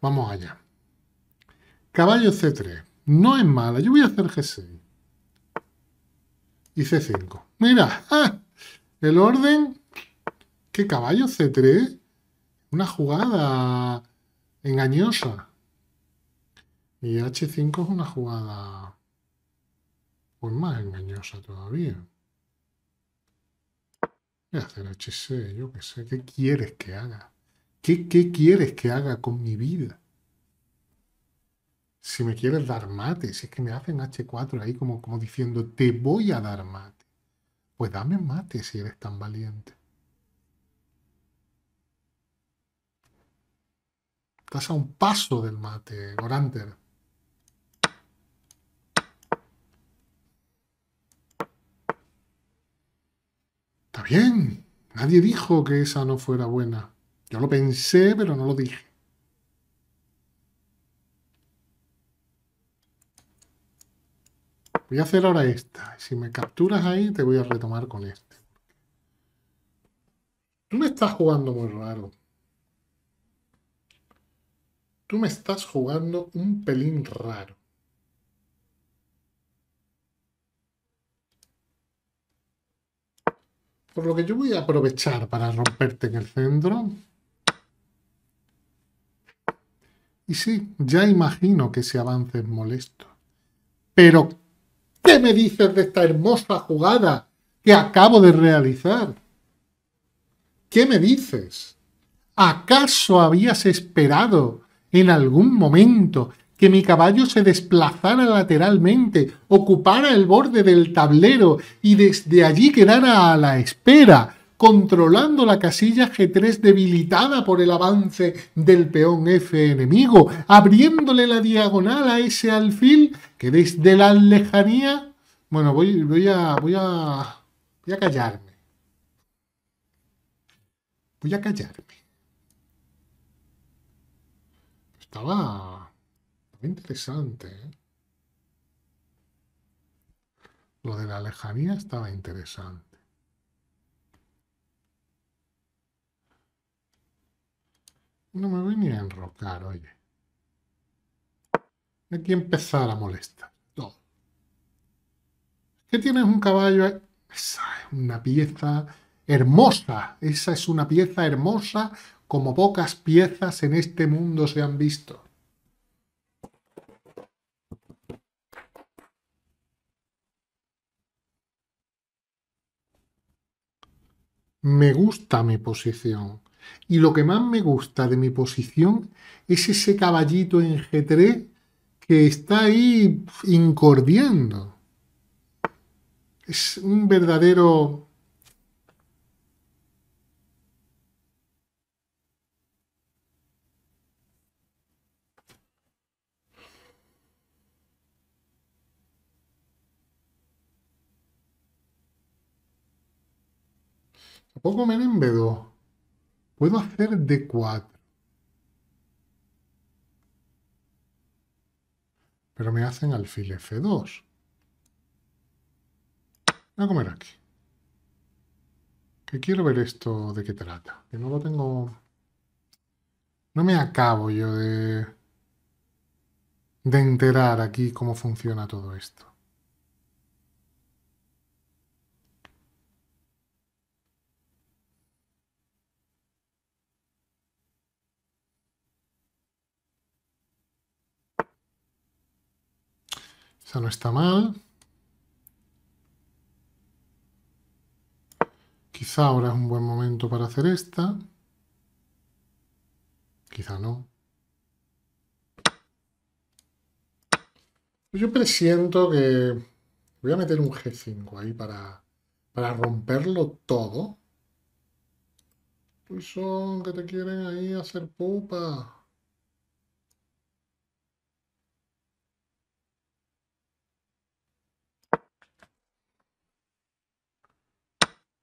Vamos allá. Caballo C3. No es mala. Yo voy a hacer G6. Y C5. Mira. Ah, el orden. ¿Qué caballo C3? Una jugada engañosa. Y H5 es una jugada pues más engañosa todavía. Voy a hacer H6, yo qué sé, ¿qué quieres que haga? ¿Qué, quieres que haga con mi vida? Si me quieres dar mate, si es que me hacen H4 ahí como, como diciendo, te voy a dar mate. Pues dame mate si eres tan valiente. Estás a un paso del mate, Goranter. Está bien. Nadie dijo que esa no fuera buena. Yo lo pensé, pero no lo dije. Voy a hacer ahora esta. Si me capturas ahí, te voy a retomar con este. Tú me estás jugando muy raro. Tú me estás jugando un pelín raro. Por lo que yo voy a aprovechar para romperte en el centro. Y sí, ya imagino que se avance en molesto. Pero, ¿qué me dices de esta hermosa jugada que acabo de realizar? ¿Qué me dices? ¿Acaso habías esperado en algún momento que mi caballo se desplazara lateralmente, ocupara el borde del tablero y desde allí quedara a la espera controlando la casilla G3 debilitada por el avance del peón F enemigo, abriéndole la diagonal a ese alfil que desde la lejanía... Bueno, voy, voy, a, voy, a, voy a callarme. Voy a callarme. Estaba, interesante. ¿eh? Lo de la lejanía estaba interesante. No me voy ni a enrocar, oye. Aquí que empezar a molestar. Todo. ¿Qué tienes un caballo? Esa es una pieza hermosa. Esa es una pieza hermosa como pocas piezas en este mundo se han visto. Me gusta mi posición. Y lo que más me gusta de mi posición es ese caballito en G3 que está ahí incordiando. Es un verdadero... poco me puedo hacer D4. Pero me hacen alfil F2. Voy a comer aquí. Que quiero ver esto de qué trata. Que no lo tengo... No me acabo yo de... de enterar aquí cómo funciona todo esto. O no está mal. Quizá ahora es un buen momento para hacer esta. Quizá no. Yo presiento que voy a meter un G5 ahí para, romperlo todo. son que te quieren ahí hacer pupa.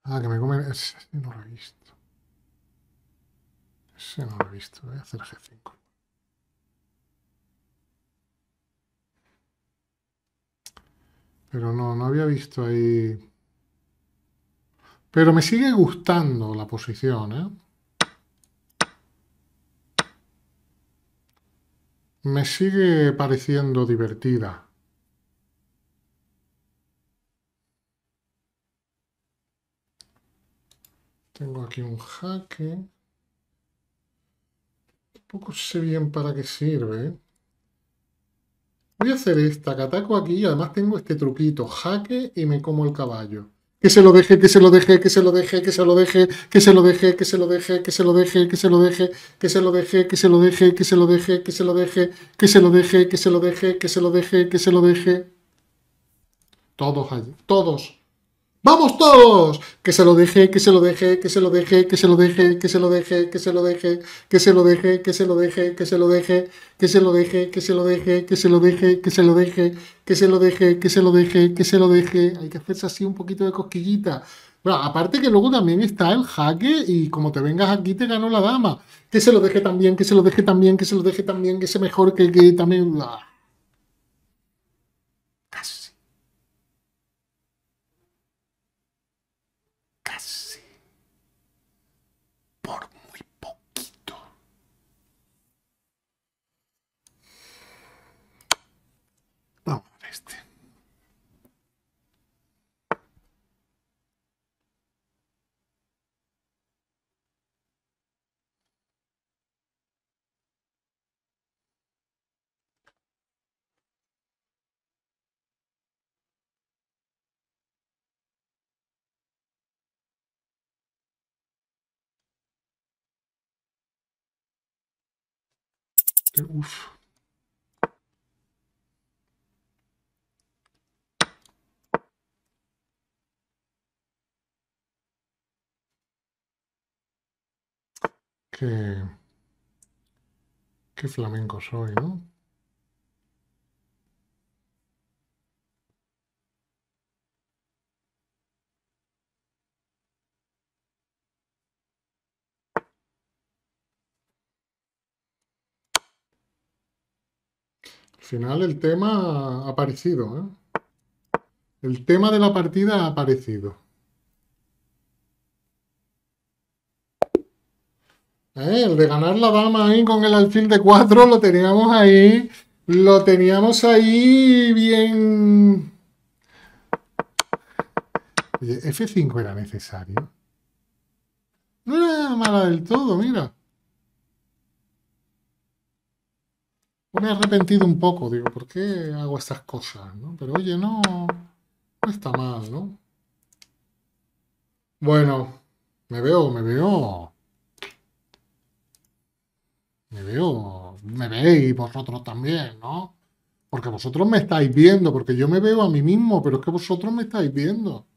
Ah, que me come... Ese no lo he visto. Ese no lo he visto. Voy eh, a hacer G5. Pero no, no había visto ahí... Pero me sigue gustando la posición, ¿eh? Me sigue pareciendo divertida. Tengo aquí un jaque. Tampoco sé bien para qué sirve. Voy a hacer esta, que ataco aquí además tengo este truquito. Jaque y me como el caballo. Que se lo deje, que se lo deje, que se lo deje, que se lo deje, que se lo deje, que se lo deje, que se lo deje, que se lo deje, que se lo deje, que se lo deje, que se lo deje, que se lo deje, que se lo deje, que se lo deje, que se lo deje, que se lo deje. Todos allí, todos. ¡Vamos todos! Que se lo deje, que se lo deje, que se lo deje, que se lo deje, que se lo deje, que se lo deje, que se lo deje, que se lo deje, que se lo deje, que se lo deje, que se lo deje, que se lo deje, que se lo deje, que se lo deje, que se lo deje, que se lo deje. Hay que hacerse así un poquito de cosquillita. Bueno, aparte que luego también está el jaque y como te vengas aquí te ganó la dama. Que se lo deje también, que se lo deje también, que se lo deje también, que se mejor, que, que también... Este, uf. Qué, qué flamenco soy, ¿no? final el tema ha aparecido. ¿eh? El tema de la partida ha aparecido. ¿Eh? El de ganar la dama ahí con el alfil de 4 lo teníamos ahí. Lo teníamos ahí bien... F5 era necesario. No era mala del todo, mira. me he arrepentido un poco, digo, ¿por qué hago estas cosas? Pero oye, no, no está mal, ¿no? Bueno, me veo, me veo. Me veo, me veis vosotros también, ¿no? Porque vosotros me estáis viendo, porque yo me veo a mí mismo, pero es que vosotros me estáis viendo.